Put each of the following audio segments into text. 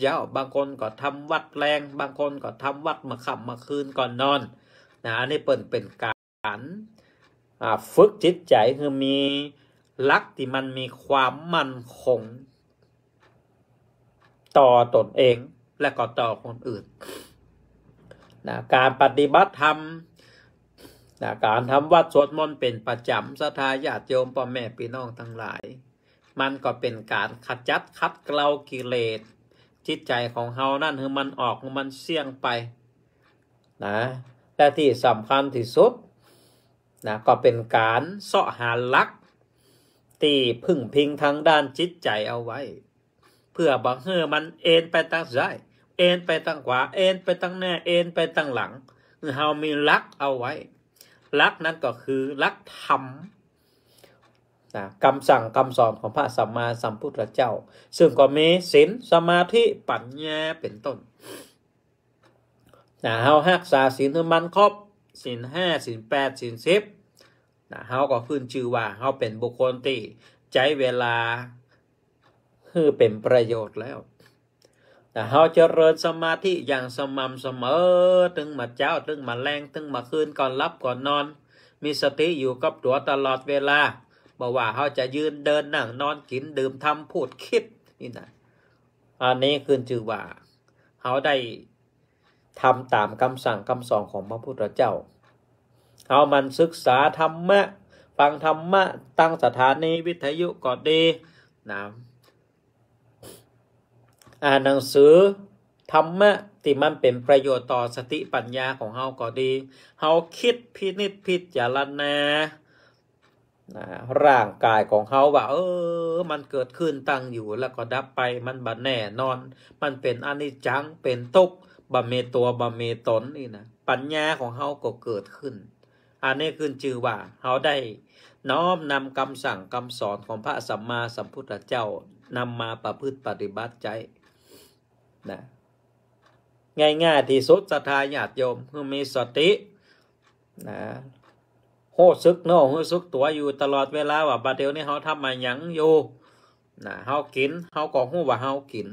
เยาบางคนก็ทำวัดแรง บางคนก็ทำวัดมาขับมาคืนก่อนนอน นะอันนี้เปิดเป็นการฝึกจิตใจคือมีลักที่มันมีความมั่นคง ต่อตนเองและก็ต่อคนอื่น นะ การปฏิบัติธรรมนะ การทำวัดสวดมนต์เป็นประจำสทาญาติโยมพ่อแม่พี่น้องทั้งหลาย มันก็เป็นการขจัดคัดเกลากิเลสจิตใจของเฮานั่นคือมันออกมันเสี่ยงไปนะ แต่ที่สำคัญที่สุดนะก็เป็นการเสาะหาลักตีพึ่งพิงทางด้านจิตใจเอาไว้ เพื่อบังเฮอมันเอ็นไปทางซ้ายเอ็นไปทางขวาเอ็นไปทางหน้าเอ็นไปทางหลังเฮามีลักเอาไว้ลักนั้นก็คือลักธรรมนะคำสั่งคำสอนของพระสัมมาสัมพุทธเจ้า ซึ่งก็มีศีล สมาธิ ปัญญา เป็นต้นนะเฮาหักษาศีลให้มันครบศีลห้าศีลแปดศีลสิบนะเฮาก็พื้นชื่อว่า เฮาเป็นบุคคลที่ใช้เวลาคือเป็นประโยชน์แล้วแต่เฮาจเจริญสมาธิ อย่างสม่ำเสมอ ตึงมาเจ้า ตึงมาแรงตึงมาคืน ก่อนรับ ก่อนนอน มีสติอยู่กับตัวตลอดเวลาบอกว่าเขาจะยืนเดินนั่งนอนกินดื่มทำพูดคิด นี่นะอันนี้คือจือว่า เขาได้ทำตามคำสั่งคำสอนของพระพุทธเจ้า เขามันศึกษาธรรมะฟังธรรมะตั้งสถานีวิทยุก็ดีนะอ่านหนังสือธรรมะที่มันเป็นประโยชน์ต่อสติปัญญาของเฮาก็ดีเฮาคิดพินิจพิจารณานะร่างกายของเขาว่า เออ มันเกิดขึ้นตั้งอยู่แล้วก็ดับไปมันบัแน่นอน มันเป็นอนิจจัง เป็นทุกบะเมตัวบะเมตนนี่นะปัญญาของเขาก็เกิดขึ้น อันนี้ขึ้นชื่อว่า เขาได้น้อมนำคำสั่งคำสอนของพระสัมมาสัมพุทธเจ้านำมาประพฤติปฏิบัติใจนะง่าย ๆ ที่สุดสัทธาญาติโยมคือมีสตินะโหซึกเนาะหูซึกตัวอยู่ตลอดเวลาว่าบาเดียวนี่เขาทำมาหยังอยู่นะเขากินเขาก็หู้ว่าเขากิน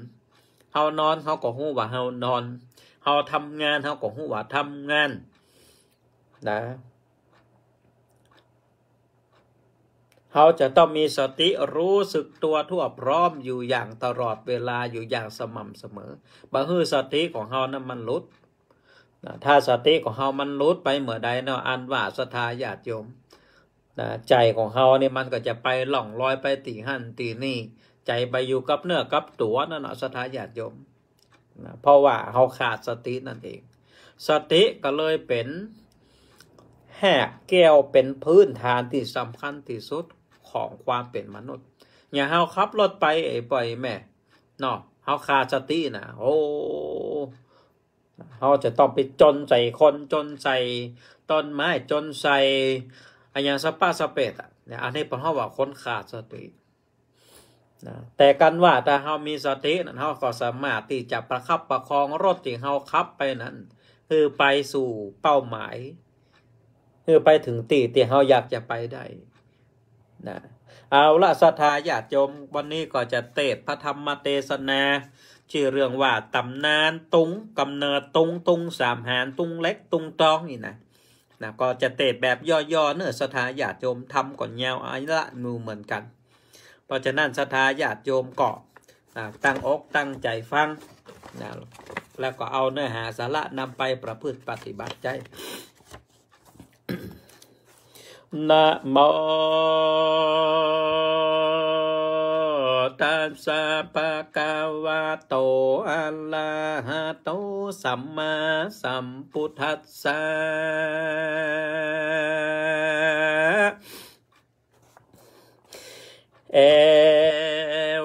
เขานอนเขาก็หู้ว่าเขานอนเขาทำงานเขาก็หู้ว่าทำงานนะเขาจะต้องมีสติรู้สึกตัวทั่วพร้อมอยู่อย่างตลอดเวลาอยู่อย่างสม่ำเสมอบาฮือสติของเขานั้นมันลดนะถ้าสติของเขามันลุดไปเหมือใดเนาะอันว่าสทาญาติโยมนะใจของเขาเนี่ยมันก็จะไปหล่องลอยไปตีหั่นตีนี่ ใจไปอยู่กับเนื้อกับตัวนั่นเนาะสทาญาติโยมนะเพราะว่าเขาขาดสตินั่นเอง สติก็เลยเป็นแหกแก้วเป็นพื้นฐานที่สำคัญที่สุดของความเป็นมนุษย์อย่าเฮาขับรถไปไอ้ปล่อยแม่เนาะเฮาขาดสติน่ะโอ้เขาจะต้องไปจนใส่คนจนใส่ต้นไม้จนใส่อันยังสปาสเปดอ่ะเนี่ยอันนี้เป็นเขาว่าคนขาดสตินะแต่กันว่าถ้าเรามีสตินั้นเขาก็สามารถที่จะประคับประคองรถที่เราขับไปนั้นคือไปสู่เป้าหมาย คือไปถึงตีที่เราอยากจะไปได้นะเอาละศรัทธาญาติโยมวันนี้ก็จะเตะพระธรรมเทศนาชื่อเรื่องว่าตำนานตุงกำเนิดตุงตุงสามหานตุงเล็กตุงตองนี่นะนะก็จะเตะแบบย่อๆ เนื้อสถาญาติโยมทำก่อนแาวอายละมูเหมือนกัน เพราะฉะนั้นสถาญาติโยมเกาะตั้งอกตั้งใจฟังนะแล้วก็เอาเนื้อหาสาระนำไปประพฤติปฏิบัติใจนะโมตัสสะปะกาวะโตอะระหะโตสัมมาสัมพุทธัสสะ เอ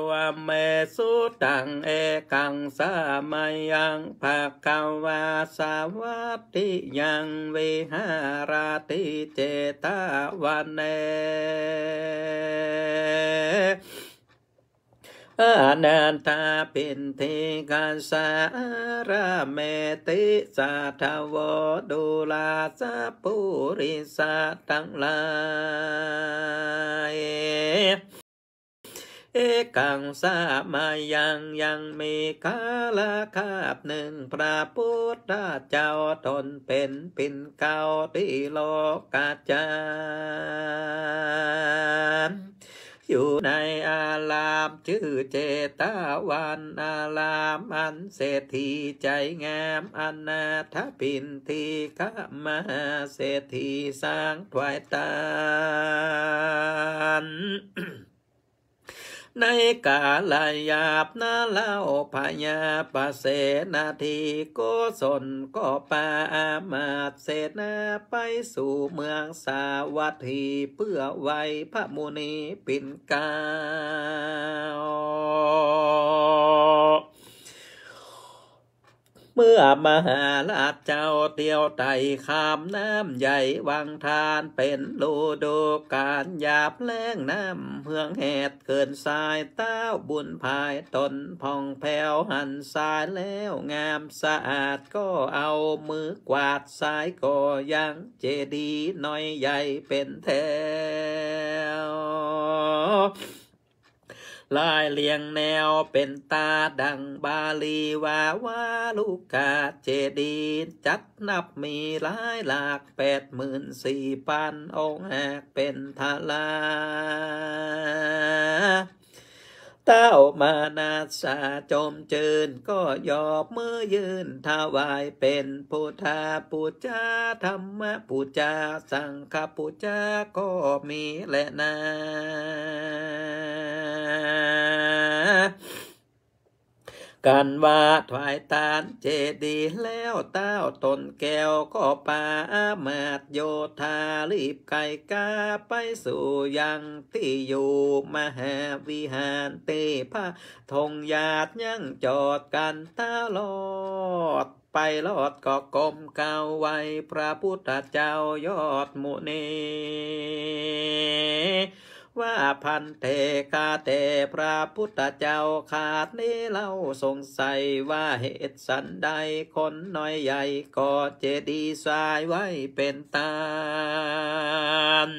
วเมสุตัง เอกังสามายังภะกวาสาวัติยังวิหารติเจตวันเนอนันตาปินเทกาสาราเมติสาทาวดูลาสัปุริสาทั้งหลาย เอกังสามายังยังมีคาลาคาบหนึ่งพระพุทธเจ้าตนเป็นปินเก่าที่โลกาจาร์อยู่ในอารามชื่อเจตาวันอาราม อันเศรษฐีใจงามอันนาถปินทีขามา เศรษฐีสร้างถวายตานในกาลายาบนาเล่าพญาปเสนาทีโกศลก็ปาามาเสนาไปสู่เมืองสาวัตถีเพื่อไว้พระมุนีปิ่นกาเมื่อมหาลาดเจ้าเตียวไต่ขามน้ำใหญ่วังทานเป็นลูดูการหยาบแรงน้ำเพื่องแหดเกินสายเต้าบุญภายตนพองแผวหันสายแล้วงามสะอาดก็เอามือกวาดสายก็ยังเจดีน้อยใหญ่เป็นแถวลายเลียงแนวเป็นตาดังบาลีวาวาลูกกาเจดี จัดนับมีหลายหลากแปดหมื่นสี่พันองค์แหกเป็นทลาเต้ามานาสาจมเจินก็ยอบมือยืนถวายเป็นพุทธาปูจาธรรมปูจาสังฆปูจาก็มีและนากันว่าถวายตานเจดีแล้วเต้าตนแก้วก็ปาามาดโยธารีบไก่กาไปสู่ยังที่อยู่มหาวิหารเตพะธงญาติยังจอดกันตลอด ไปลอดก็กลมเก่าไว้ พระพุทธเจ้ายอดมุนีว่าพันเทคาเตพระพุทธเจ้าขาดนี้เล่าสงสัยว่าเหตุสันใดคนน้อยใหญ่ก็เจดีสายไว้เป็นตาน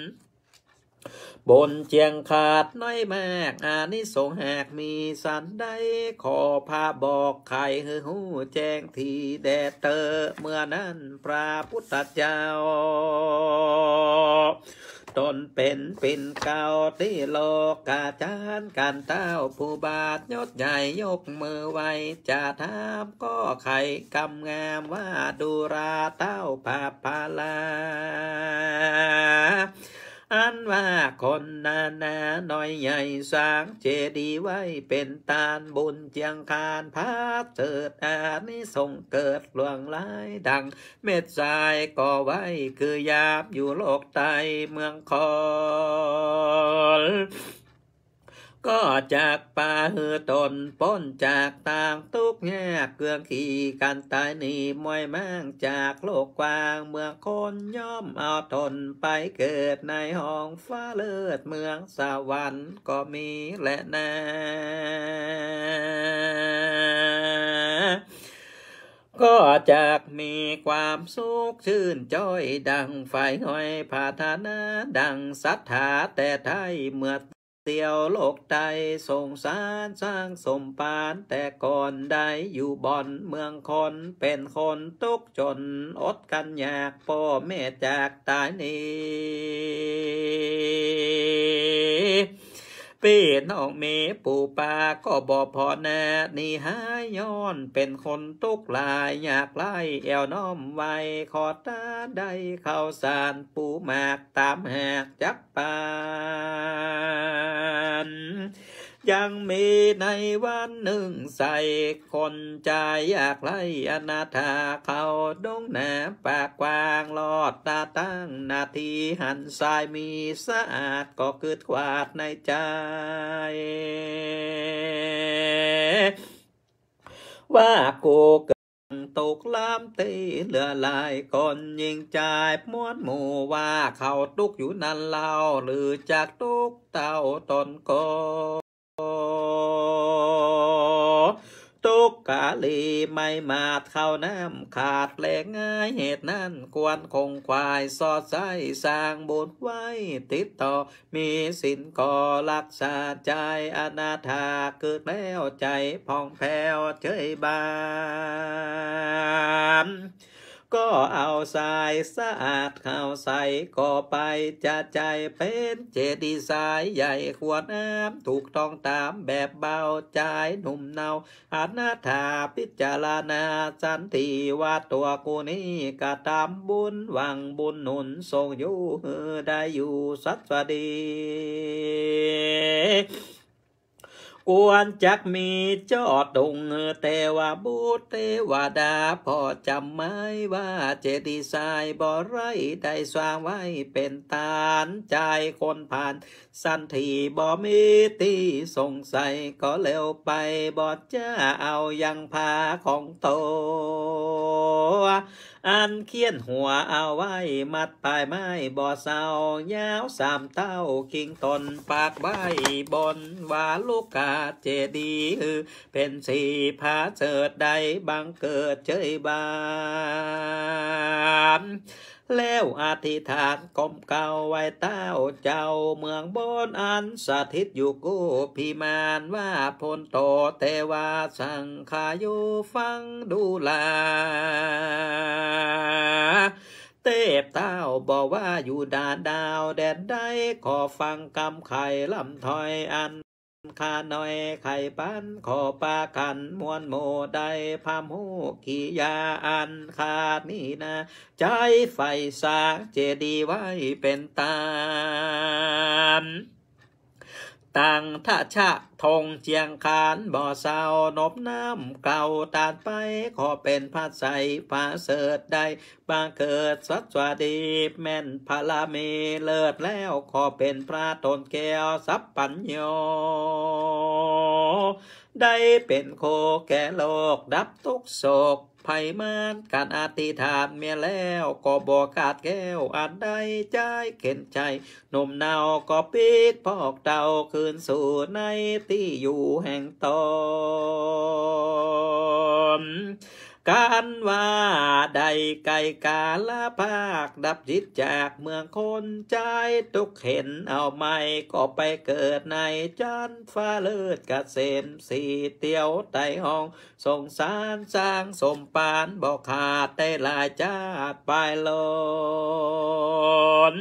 บนเจียงขาดน้อยแมกอานิสงแหกมีสันได้ขอพาบอกไข่ฮือหูแจ้งทีแดเตอ เมื่อนั้นพระพุทธเจ้าตนเป็นปิ่นเก่าที่โลกกาจานกันเต้า ผู้บาทยศใหญ่ยกมือไว้จะทามก็ไขกำงามว่าดูราเต้าปาปาลาอันว่าคนนานาหน่อยใหญ่สางเจดีไว้เป็นตานบุญเจียงคานพาเถิดอานิสงเกิดหลวงหลายดังเม็ดทรายก่อไว้คือยาบอยู่โลกใตเมืองคอก็จากป่าเฮือตน ป้นจากต่างทุกแยกเกลืองขี่กันตายหนีมวยมั่งจากโลกกว้างเมืองคนย่อมเอาทนไปเกิดในห้องฟ้าเลิศเมืองสวรรค์ก็มีและน่ ก็จากมีความสุขชื่นจ้อย ดังไฟห้อยผาธนาดังศรัทธา แต่ไทยเมื่อเตียวโลกใดสงสารสร้างสมปาน แต่ก่อนใดอยู่บ่อนเมืองคนเป็นคนตกจนอดกันอยากพ่อแม่จากตายนี้เป้น้องเมปูปาก็บอกพอแนหนีหายย้อนเป็นคนตุกลายอยากไล่แอวน้อม ไวขอ ตา ได้เข้าสารปูมาก ตาม แหกจับปานยังมีในวันหนึ่งใส่คนใจอยากไล่อนาถาเขาดงแหนปากกวาง ลอดตาตั้งนาทีหันสายมีสะอาดก็คืดขวาดในใจ ว่ากูเกิดตกล้ามตีเหลือลายคนยิงใจม้วนหมู่ว่าเขาตุกอยู่นั่นเล่า หรือจากตุกเต่าตนโกตุกกะลีไม่มาดเข้าน้ำขาดแหลงง่ายเหตุนั้นควรคงควายสอดใสสร้างบุญไว้ติดต่อมีสินก่อรักษาใจอนาถาเกิดแล้วใจพองแผ้วเฉยบานก็เอาสายสะอาดเข้าใสก่อไปจะใจเป็นเจดีสายใหญ่ขวดน้ำถูกต้องตามแบบเบา ใจหนุ่มเนาอานาถาพิจารณาสันติว่าตัวกูนี้ กระทำบุญหวังบุญหนุนทรงอยู่ได้อยู่สัสดีกวนจักมีจอดดงแต่ว่าบูตเทวดา พอจำไหมว่าเจดีย์ายบ่อไรได้สร้างไว้เป็นฐานใจคนผ่านสันทีบ่มีตีสงสัยก็เร็วไปบ่จะเอายังพาของโตอันเคียนหัวเอาไว้มัดปลายไม้บ่อเสายาวสามเต้ากิ่งตนปากใบบนว่าลูกกาเจดี เป็นสีพาเสิดใดบังเกิดเจยบานแล้วอธิษฐานกมเก่าไว้เต้าเจ้าเมืองบนอันสถิตอยู่กู้พิมาน ว่าพลโตเทวาสังขายุฟังดูลาเทพเต้าบอกว่าอยู่ดานดาว แดนใดขอฟังคำไข่ลำถอยอันขาน้อยไข่ปันขอปาขันมวนโมได้พามหูขียาอัน ขาดนี่นะใจไฟสาเจดีไว้เป็นตามต่างท่าชะทงเจียงคานบ่อสาวนบน้ำเก่าตาดไปขอเป็นพระใสผ้าเสดได้บางเกิดสัจวดีแม่นพระลามีเลิศแล้วขอเป็นพระตนแก้วสัพปัญโยได้เป็นโคแก่โลก ดับทุกโศกภัยมานการอธิษฐานเมียแล้ว ก็บอกาดแก้วอันได้ใจ เข็นใจนมเนาก็ปิดพอกเตาคืนสู่ในที่อยู่แห่งตนการว่าใดไก่กาลภาค ดับจิตจากเมืองคนใจทุกเห็นเอาไม่ ก็ไปเกิดในจันฟ้าเลิศกเกษมสีเตียวไตห้องสงสารสร้างสมปานบอกขาดได้ลายัาตไปลน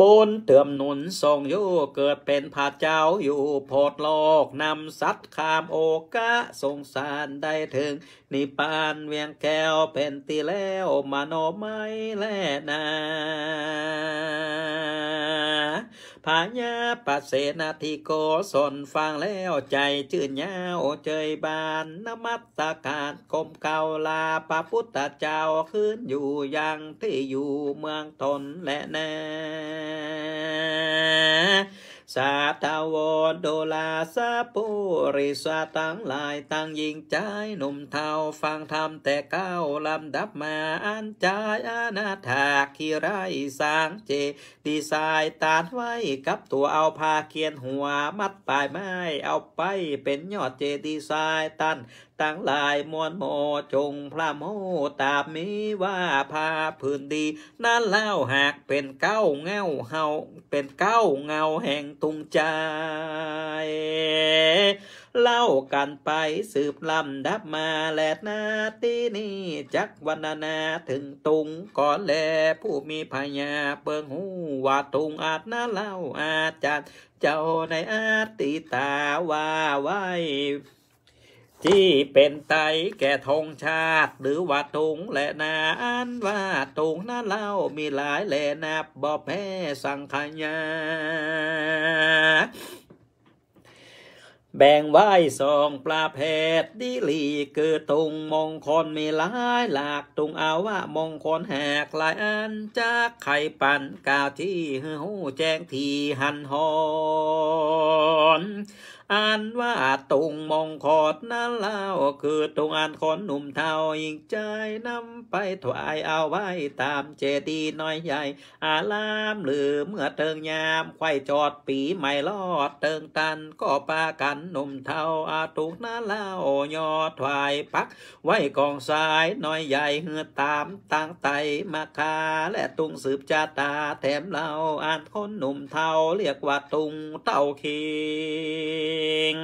บนเติมหนุนทรงอยู่ เกิดเป็นผาเจ้าอยู่โพดโลก นำสัตว์ขามโอกะสงสารได้ถึงนิปานเวียงแก้วเป็นตีแล้ว มาโนไม่แลนาพาญาปเสนาธิโกสนฟังแล้วใจจื่นยาวเจยบาน นมัตการกรมเกาลาปพุทธเจ้าขึ้นอยู่ยังที่อยู่เมืองตนและแน่สาทาวดโดลาสาปุริสาตั้งลายตั้งยิงใจ หนุ่มเทาฟังธรรมแต่ก้าวลำดับมาอันใจอนาถาคีไรสางเจดีไซน์ตานไว้กับตัวเอาพาเคียนหัว มัดปลายไม้เอาไปเป็นยอดเจดีไซน์ตันตั้งลายมวนโมจงพระโมตามมิว่าพาพื้นดีนั่นเล่าหากเป็นเก้าเงาเฮาเป็นเก้าเงาแห่งตุงใจ เล่ากันไปสืบลำดับมาแลดนาตีนี้ จักวันนาถึงตุงก่อนแลผู้มีพญาเปิงหูว่าตุงอาจนาเล่าอาจารย์เจ้าในอาติตาว่าไว้ที่เป็นไตแก่ธงชาติ หรือว่าตุงและนานว่าตุงนั้นเล่ามีหลายแหลนับบ่แพ้สังขยาแบ่งไว้สองปลาเพดดีลีคือตุงมงคลมีหลายหลากตุงเอาว่า มงคลแหกหลายอันจากไข่ปั่นกาที่หูแจ้งทีหันหอนอ่านว่าตุงมองขอดนั่นเล่าคือตุงอ่านขอนหนุ่มเทาอิงใจนำไปถวายเอาไว้ตามเจดีน้อยใหญ่ อาลามหรือเมื่อเติงยามไข่จอดปีใหม่ลอดเติงตัน ก็ปากันหนุ่มเทาอาตุกนั่นเล่ายอถวายปัก ไว้กองสายน้อยใหญ่เหือตามต่างไตมาคา และตุงสืบจาตาแถมเล่าอ่านอนหนุ่มเทาเรียกว่าตุงเต่าคีง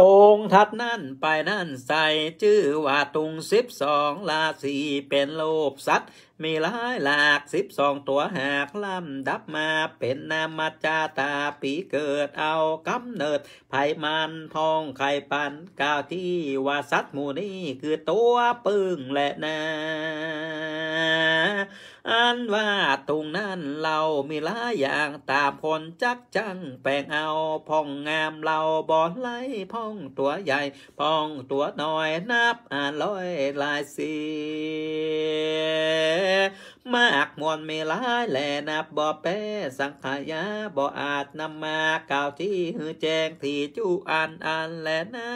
ตรงทัดนั่นไปนั่นใส่ชื่อว่าตุงสิบสองราศีเป็นโลภสัตว์ มีหลายหลากสิบสองตัวหากลำดับมาเป็นนามาจาตาปีเกิดเอากำเนิดไผ่มันทองไข่ปันก้าวที่ว่าสัตว์หมูนี้ คือตัวปึ้งและนาอันว่าตรงนั้นเรามีหลายอย่าง ตามคนจักจัง แปลงเอาพ่องงามเราบอนไล่พ่องตัวใหญ่พ่องตัวน้อยนับอ่านร้อยลายสีมากมวนเมลาย แลนับบ่อแปสังขยาบ่ออาจนำมากล่าวที่หือแจงที่จูอันอันแลนา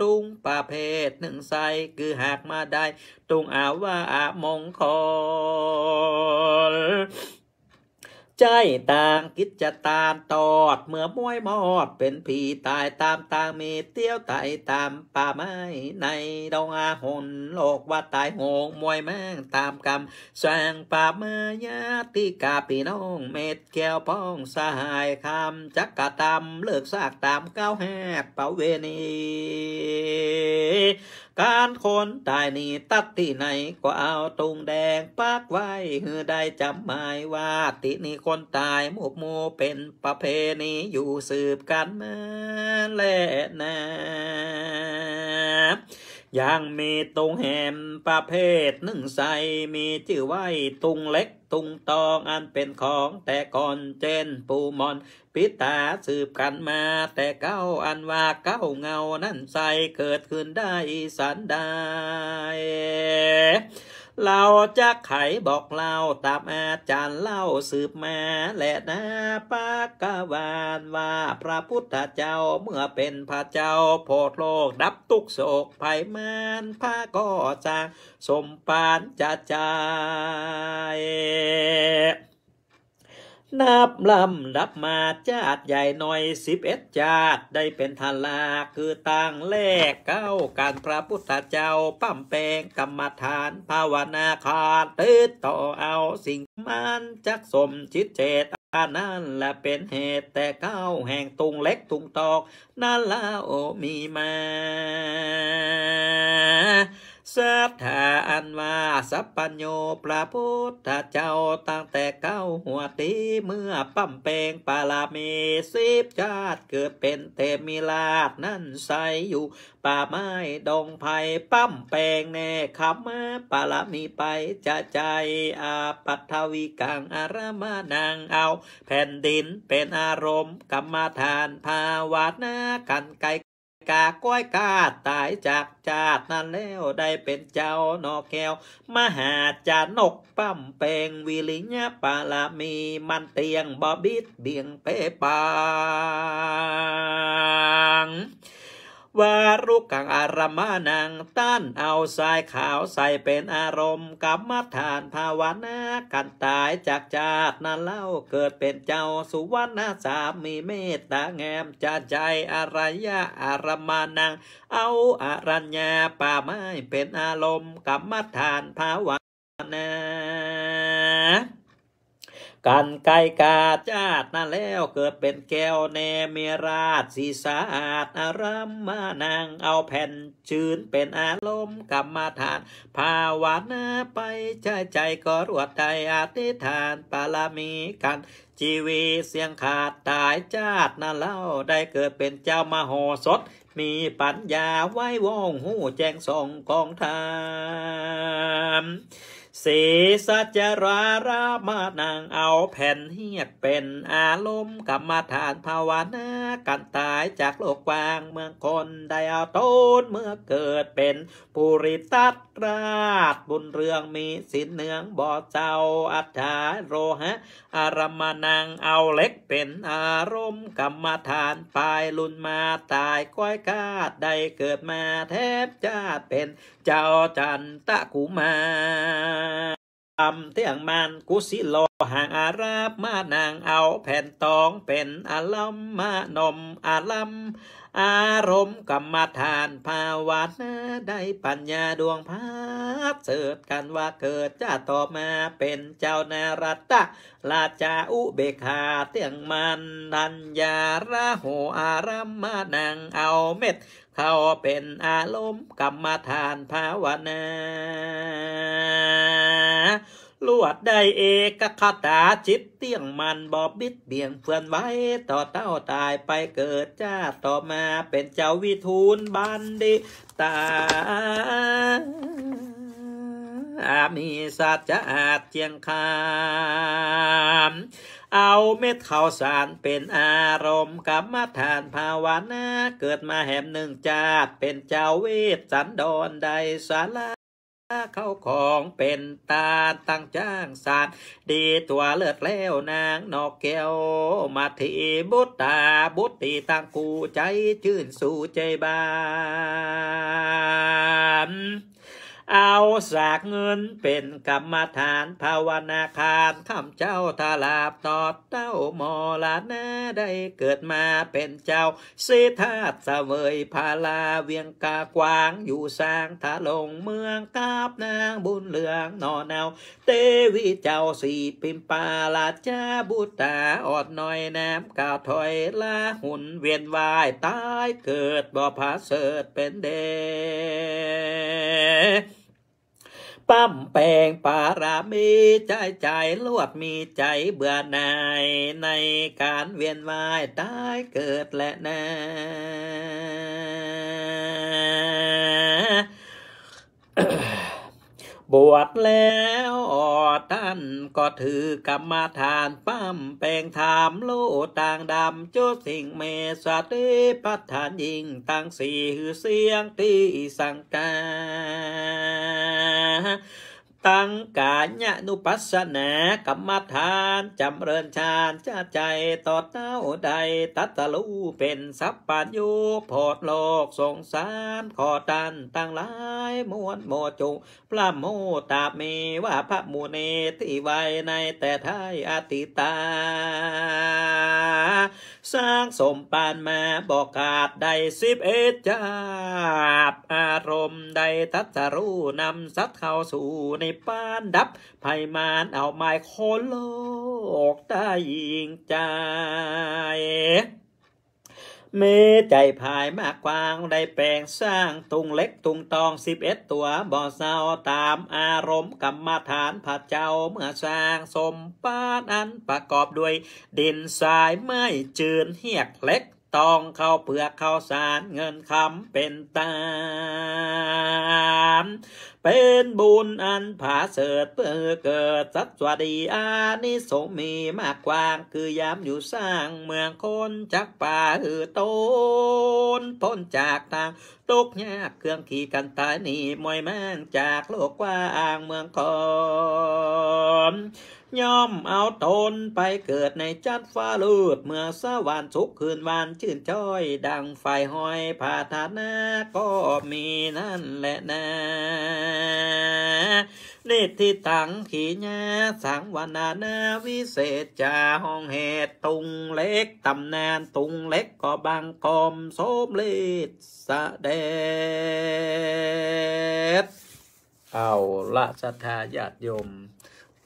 ตุงประเภทหนึ่งใสคือหากมาได้ตุงอาวาอามงคลใจต่างคิดจะตามตอดเมื่อมวยมอดเป็นผีตายตามต่างมีเตี้ยวไตตามป่าไม้ในดงอาหนโลกว่าตายโงมวยแมงตามกรรมแสงป่ามายาติกาปีน้องเม็ดแก้วป้องสหายคำจักกะตำเลิกซากตามเก้าแหบเป่าเวนีการคนตายนี่ตัดที่ไหน ก็เอาตรงแดงปักไว้หือได้จำหมายว่า ตินี่คนตายหมูหมูเป็นประเพณีอยู่สืบกันมาแลนะอย่างมีตุงแหมประเภทหนึ่งใสมีชื่อไว้ตุงเล็กตุงตองอันเป็นของ แต่ก่อนเจนปูมอน ปิตาสืบกันมา แต่เก้าอันว่าเก้าเงานั้นใสเกิดขึ้นได้สันได้เราจะไขบอกเราตามอาจารย์เล่าสืบมา และนะปากวานว่าพระพุทธเจ้าเมื่อเป็นพระเจ้าโพดโลก ดับทุกโศกภัยมานพระก็จางสมปานจะจายนับลำดับมาจาตใหญ่หน่อยสิบเอ็ดจาด ได้เป็นทาลาคือต่างแลกเก้าการพระพุทธเจ้า ปั้มแปงกรรมฐานภาวนาคาติดต่อเอาสิ่งมันจักสมจิตเจตอานั้นและเป็นเหตุแต่เก้าแห่งตุงเล็กตุงตอกนั่นละโอมีมาสัทธาอันว่าสัพพัญโยพระพุทธเจ้าตั้งแต่เก้าหัวตีเมื่อปั้มแปงปาลาเมสิบชาติเกิดเป็นเทมิลาชนั่นใสอยู่ ป่าไม้ดงไผ่ปั้มแปงแน่คำมาปาลามีไปจะใจอาปัทวิกัง อารมานางเอา แผ่นดินเป็นอารมณ์ กรรมฐานภาวนา กันไกกาก้อยกาตายจากจาดนั้นแล้ว ได้เป็นเจ้านอแก้วมหาจานกปั้มเปงวิลิญะปาลามี มันเตียงบอบิดเบียงเปปังวารุกังอารมานังต้านเอาทรายขาวใส่เป็นอารมณ์กรรมฐานภาวนากันตายจากจาตนั้นเล่าเกิดเป็นเจ้าสุวรรณสามีเมตตาแงมจะใจอารยะอารมานังเอาอารัญญาป่าไม้เป็นอารมณ์กรรมฐานภาวนากันไกกาจาดนั่นแล้วเกิดเป็นแก้วเนเมราชศีสาดอารามมานางเอาแผ่นชื้นเป็นอารมณ์กรรมาฐานภาวนาไปใจใจก็รวดใจอธิษฐานปาลามีกันชีวีเสียงขาดตายจาดนั่นเล่าได้เกิดเป็นเจ้ามโหสถมีปัญญาไว้ว่องหูแจ้งส่องกองทารมเสสจรารามานังเอาแผ่นเฮียดเป็นอารมณ์กรรมฐานภาวนากันตายจากโลกวางเมืองคนได้เอาต้นเมื่อเกิดเป็นปุริตัตราชบุญเรืองมีสินเนืองบ่อเจ้าอัจฉาโรหะอารมานังเอาเล็กเป็นอารมณ์กรรมฐานปลายลุนมาตายก้อยกาดได้เกิดมาแทบจะเป็นเจ้าจันตะกุมา âm thế hạng man cố sĩ lo หางอาราบมานางเอาแผ่นตองเป็นอารมณ์มานมอารมณ์อารมณ์กรรมฐานภาวนาได้ปัญญาดวงพาดเสดกันว่าเกิดจะต่อมาเป็นเจ้านารัตะราชาอุเบคาเตียงมันดัญญาระโหอารัมมานางเอาเม็ดเขาเป็นอารมณ์กรรมฐานภาวนาลวดได้เอกคาตาจิตเตียงมันบอบบิดเบี่ยงเฟื่อนไว้ ต่อเต้าตายไปเกิดจ้าต่อมาเป็นเจ้าวิทูลบันดิตาอามีสัจจะอาจเจียงคาม เอาเม็ดข้าวสารเป็นอารมณ์กรรมฐานภาวนาเกิดมาแหมหนึ่งจาดเป็นเจ้าเวทสันดอนใดสาระเขาของเป็นตาตั้งจ้างสารดีตัวเลือดแล้วนางนอกแก้วมาทีบุตรตาบุตรตีตั้งกูใจ ชื่นสู่ใจบานเอาสากเงินเป็นกรรมฐานภาวนาคารคำเจ้าทาลาบตอดเต้ามอลาน่าได้เกิดมาเป็นเจ้าเสธาสเสวยพาลาเวียงกากวางอยู่สร้างทาลงเมืองกาบนางบุญเหลืองนอเนาเตวิเจ้าสีปิมปาลาจ้าบุตาอดน้อยน้ำกาวถอยลาหุ่นเวียนวายตายเกิดบ่ผาเสดเป็นเดปั้มแปงปารามีใจใจลวดมีใจเบื่อหน่ายในการเวียนว่ายตายเกิดและนาบวชแล้วท่านก็ถือกรรมฐานปั้มแปลงถามโลต่างดำโจสิ่งเมสติพัฒานยิง ตั้งสี่หือเสียงที่สังกาังกาญะนุปัสสนากรรมฐาน จำเริญฌานจะใจต่อเต้าใดตัตลูเป็นสัพปัญญูพอดโลกสงสารขอตันตั้งหลาย มวลโมจุพระโมตาเมว่าพระมูเนที่ไวในแต่ไทยอติตา สร้างสมปานมาบอกขาดได้สิบเอ็ดจาบอารมณ์ใดทัศรู้นำสัตว์เข้าสู่ในปานดับภัยมานเอาไม้โคโลกได้ยิงใจ เมใจพายมากกว้างได้แปลงสร้างตุงเล็กตุงตองสิบเอ็ดตัว บ่อเศร้าตามอารมณ์กรรมฐานผัดเจ้าเมื่อสร้าง สมปานอันประกอบด้วยดินทรายไม้จืนเหียกเล็กตองเข้าเปลือกเข้าสารเงินคำเป็นตามเป็นบุญอันผาเสดเพื่อเกิดสัจวดีอานิสงมีมากกว้าง คือยามอยู่สร้างเมืองคนจักป่าหือต้นพ้นจากทางตกยากเครื่องขี่กันตายหนีมวยแม่งจากโลกกว้างเมืองคนย่อมเอาตนไปเกิดในจัดฟ้าลูดเมื่อสวรรค์สุขคืนวานชื่นช้อย ดังไฟห้อยผาธานาก็มีนั่นแหละนะนิทิตังขีญาสังวนานาวิเศษจาห้องเหตุตุงเล็ก ตำนานตุงเล็กก็บางกอมโสมเิสสะเดเอา ละสัทธาญาติโยม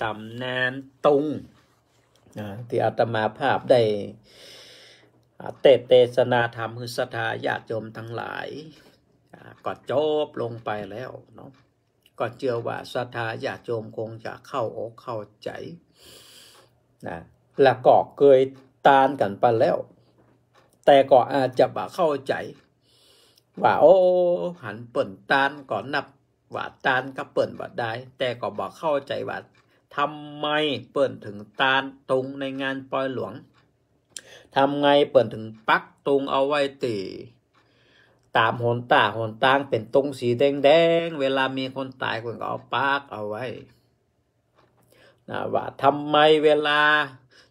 ตำนานตุง ที่อาตมาภาพได้เตเตสนาธรรมคือสัทธาญาติโยมทั้งหลายก็จบลงไปแล้วเนาะก็เชื่อว่าสัทธาญาติโยมคงจะเข้าอกเข้าใจนะและก็เคยตานกันไปแล้ว แต่ก็อาจจะบ่เข้าใจ ว่าโอ้หันเปิ่นตานก่อนนับว่าตานก็เปิ่นบ่ได้ แต่ก็บ่เข้าใจว่าทำไมเปิดถึงตาตรงในงานปอยหลวง ทำไงเปิดถึงปักตรงเอาไว้ตีตามหนตาหนตางเป็นตรงสีแดงแดงเวลามีคนตายคนก็เอาปักเอาไว้นะว่าทำไมเวลา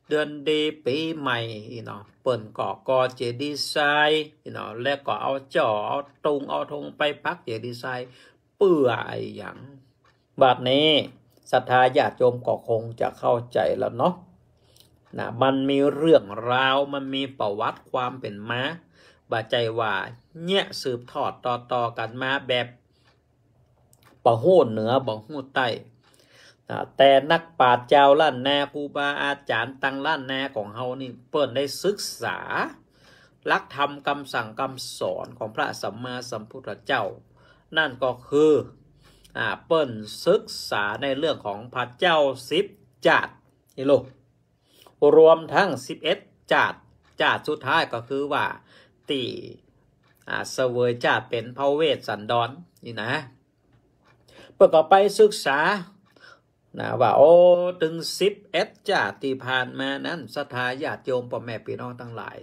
เดือนดีปีใหม่เนาะเปิดก่อกอเจดีไซน์เนาะแล้วก็เอาจ่อเอาตรงเอาธงไปพักเจดีไซน์เปื่อยอย่างบัดนี้ศรัทธาญาติโยมก็คงจะเข้าใจแล้วเนาะนะมันมีเรื่องราวมันมีประวัติความเป็นมา บาใจว่า เนี่ยสืบทอดต่อต่อกันมาแบบประโหูเหนือบะหูใต้แต่นักปราชญ์เจ้าล้านนาครูบาอาจารย์ตังล้านนาของเฮานี่ เปิดนได้ศึกษาลักธรรมคำสั่งคำสอนของพระสัมมาสัมพุทธเจ้า นั่นก็คืออ่าเปิ้ศึกษาในเรื่องของพระเจ้าสิบจาดนี่ลูกรวมทั้งสิบเอ็ดจาดจาดสุดท้ายก็คือว่าตีอ่าเสวยจาดเป็นพระเวสสันดรนนี่นะ เปิดกอไปศึกษานะว่าโอ้ถึงสิบเอ็ดจาี่ผ่านมานั้นสถาญาติโยมพ่อแม่พี่น้องทั้งหลาย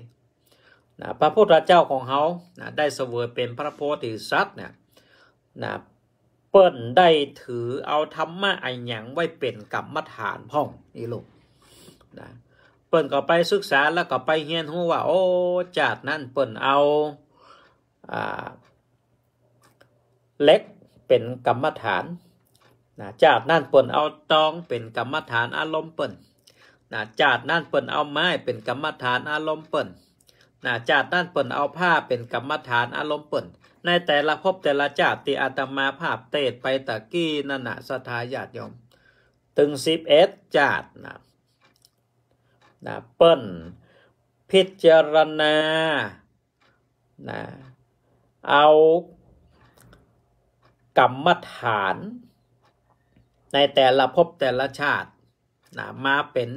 นะพระพุทธเจ้าของเขานะได้เสวยเป็นพระโพธิสัตว์เนี่ยนะเปิ้นได้ถือเอาธรรมะไอหยังไว้เป็นกรรมฐานพ่องนี่ลูกนะเปิ้นก็ไปศึกษาแล้วก็ไปเรียนรู้ว่าโอ้จากนั้นเปิ้นเอาอ่าเล็กเป็นกรรมฐานนะจากนั้นเปิ้นเอาตองเป็นกรรมฐานอารมณ์ เปิ้นนะจากนั้นเปิ้นเอาไม้เป็นกรรมฐานอารมณ์เปิ้นนะจากนั้นเปิ้นเอาผ้าเป็นกรรมฐานอารมณ์เปิ้นในแต่ละภพแต่ละชาติอาตมาภาพเตดไปตะกี้นั่นนะสถาญาติยมถึงสิบเอสชาตินะนะเปิ้ลพิจารณานะเอากรรมฐาน ในแต่ละภพแต่ละชาตินะมาเป็น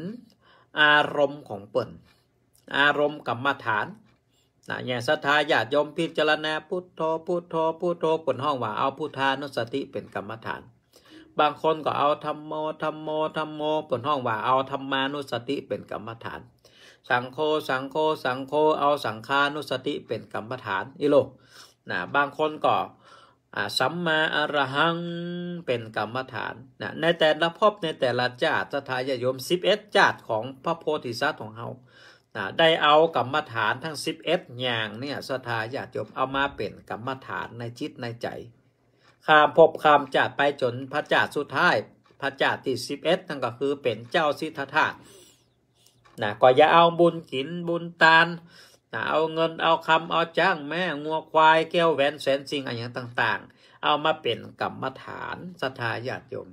อารมณ์ของเปิ้นอารมณ์กรรมฐานนะแี่ศรัทธาญาติโยมพิจารณา พุทโธพุทโธพุทโธปนห้องว่าเอาพุทธานุสติเป็นกรรมฐาน บางคนก็เอาธรรมโมธรรมโมธรรมโมปนห้องว่าเอาธรรมานุสติเป็นกรรมฐาน สังโฆสังโฆสังโฆเอาสังฆานุสติเป็นกรรมฐานอีโลกนะบางคนก็สัมมาอรหังเป็นกรรมฐานนะในแต่ละภพในแต่ละชาติสทายโยมสิบเอ็ดชาติของพระโพธิสัตว์ของเฮานะได้เอากรรมฐานทั้ง11อย่างเนี่ยสถาญาติโยมเอามาเป็นกรรมฐานในจิตในใจข้ามภพข้ามจาดไปจนพระจาสุดท้ายพระจาที่11นั่นก็คือเป็นเจ้าสิทธัตถะนะก็อย่าเอาบุญกินบุญตานนะเอาเงินเอาคำเอาจ้างแม่งัวควายแก้วแหวนแสนสิ่งอะไรอย่างต่างๆ เอามาเป็นกรรมฐานสถาญาติโยม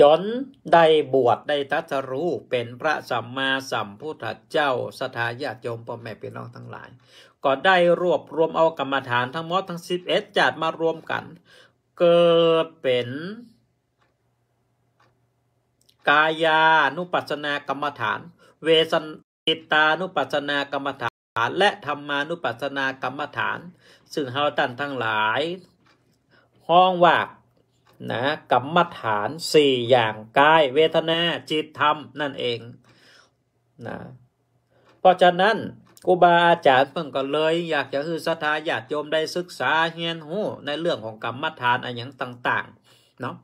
จนได้บวชได้ตัสรู้เป็นพระสัมมาสัมพุทธเจ้าสถาญาติโยมพ่อแม่พี่น้องทั้งหลาย ก็ได้รวบรวมเอากรรมฐาน ทั้งหมดทั้งสิบเอ็ดจัดมารวมกัน เกิดเป็นกายานุปัสสนากรรมฐาน เวสันติตานุปัสสนากรรมฐาน และธรรมานุปัสสนากรรมฐาน ซึ่งเฮาตันทั้งหลายห้องว่านะกรรมฐานสี่อย่างกายเวทนา จิตธรรมนั่นเองนะเพราะฉะนั้นครูบาอาจารย์เพิ่งก็เลยอยากจะคือสถาญาติโยมได้ศึกษาเฮียนหูในเรื่องของกรรมฐานอะไรอย่างต่างๆเนาะ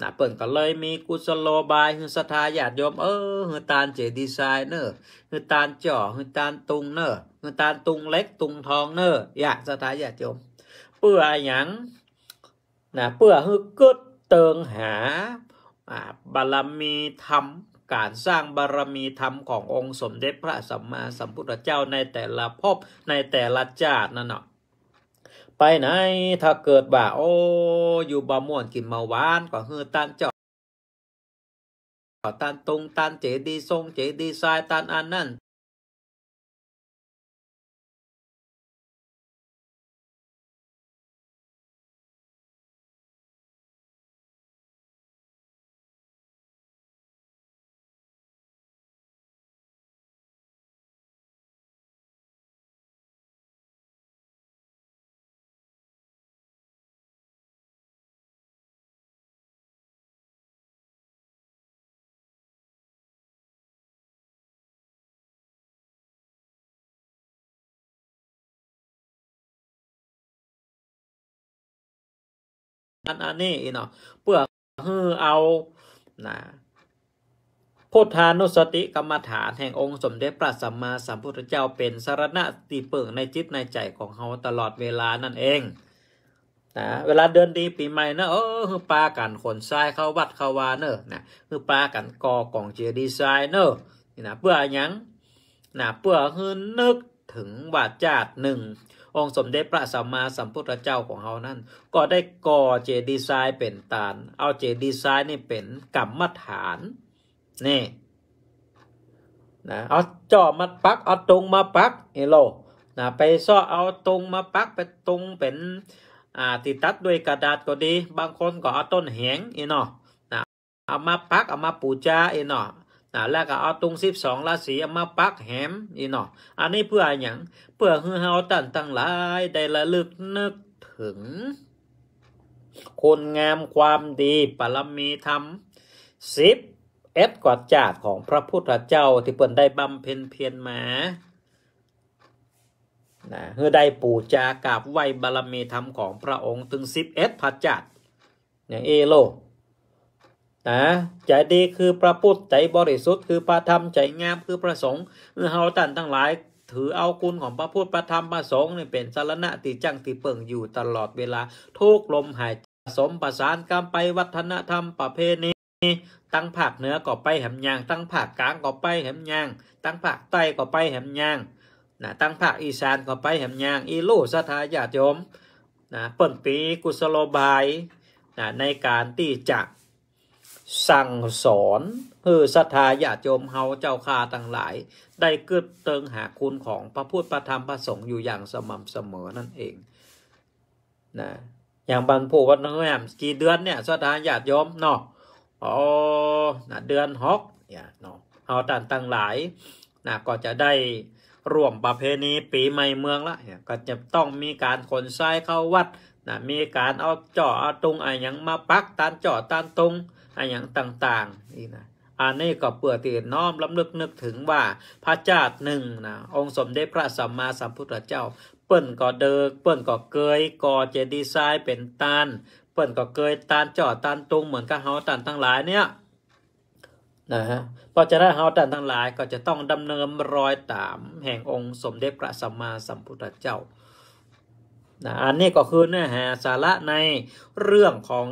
นะเปิ่นก็เลยมีกุศโลบายคือสทาญาติโยม เออคือตาลเจดีไซน์เนอร์คือตาลจ่อคือตาลตุงเนอร์คือตาลตุงเล็กตุงทองเนอร์อยากสทาญาติโยมเปื่อหยังนะเพื่อให้เกิดเติงหาบารมีธรรมการสร้างบารมีธรรมขององค์สมเด็จพระสัมมาสัมพุทธเจ้าในแต่ละภพในแต่ละชาตินั่นเนาะไปไหนถ้าเกิดบ่าโอ้ อยู่บ่ม่วนกินมาหวานก็ฮือตันเจาะตันตรงตันเจดีทรงเจดีทรายตันอันนั่นอันอันนี้เนาะเพื่อเฮือเอานะพุทธานุสติกรรมฐาน แห่งองค์สมเด็จพระสัมมาสัมพุทธเจ้าเป็นสารณะตีเปิงในจิตในใจของเขาตลอดเวลานั่นเองนะเวลาเดินดีปีใหม่นะเออคือปลากันขนทรายเข้าวัดเข้าวาเนอร์นะคือปลากันกอกองเจียดีไซเนอร์นี่นะเพื่อยังนะเพื่อคือนึกถึงว่าจาดหนึ่งองค์สมเด็จพระสัมมาสัมพุทธเจ้าของเฮานั้น ก็ได้ก่อเจดีไซน์เป็นตาน เอาเจดีไซน์นี่เป็นกรรมฐานนี่นะเอาจ่อมาปักเอาตรงมาปักเฮโลนะไปซ่อเอาตรงมาปักไปตรงเป็นอ่าติดตัดด้วยกระดาษก็ดี บางคนก็เอาต้นแหงเอเนาะนะเอามาปัก เอามาปูจาเอเนาะนะแล้วก็เอาตุงสิบสองราศีมาปักแหมนี่เนาะอันนี้เพื่ออย่างเพื่อให้เฮาตันตั้งหลายได้ระลึกนึกถึงคุณงามความดีปรมีธรรมสิบเอสกอดจากของพระพุทธเจ้าที่เปิ่นได้บำเพ็ญเพียรมานะเฮือได้ปู่จากาบไหวบารมีธรรมของพระองค์ถึงสิบเอสพัดจัดอย่างเอโลนะใจดีคือพระพุทธใจบริสุทธิ์ คือพระธรรมใจงามคือพระสงฆ์เฮาตันทั้งหลายถือเอาคุณของพระพุทธพระธรรมพระสงฆ์นี่เป็นสารณะติจังติเปิงอยู่ตลอดเวลาทุกลมหายใจสมประสานกรรมไปวัฒนธรรมประเพณีตั้งผักเหนือก็ไปแหมยางตั้งผักกลางก็ไปแหมยางตั้งผักใต้ก็ไปแหมยางนะตั้งผักอีสานก็ไปแหมยางอีู่สถาญาติโยมนะเปิ่นปีกุศโลบายนะในการที่จะสั่งสอนเพื่อศรัทธาญาติโยมเฮาเจ้าคาต่างหลาย ได้เกื้อเติงหาคุณของพระพุทธพระธรรมพระสงฆ์อยู่อย่างสม่ำเสมอนั่นเองนะอย่างบางผู้วันน้อกี่เดือนเนี่ยศรัทธาญาติโยมเนาะอ๋อนเดือนฮอกเนี่ยเนาะเฮาต่างต่างหลายนะก็จะได้ร่วมประเพณีปีใหม่เมืองละก็จะต้องมีการขนทรายเข้าวัดนะมีการเอาจ่อเอาตรงอะไรอย่างมาปักตานจ่อตานตรงอะไรอย่างต่างๆนี่นะอันนี้ก็เปื่อตีน้อมล้ำลึกนึกถึงว่าพระเจ้าหนึ่งนะองค์สมเด็จพระสัมมาสัมพุทธเจ้า เปิ้นก็เดิกเปิ้นก็เกยก่อเจดีไซน์เป็นตานเปิ้นก็เกยตานจ่อตานตุงเหมือนกับเฮาตานทั้งหลายเนี่ยนะฮะพอจะได้เฮาตันทั้งหลาย ก็จะต้องดำเนินรอยตามแห่งองค์สมเด็จพระสัมมาสัมพุทธเจ้านะอันนี้ก็คือเนื้อหาสาระในเรื่องของ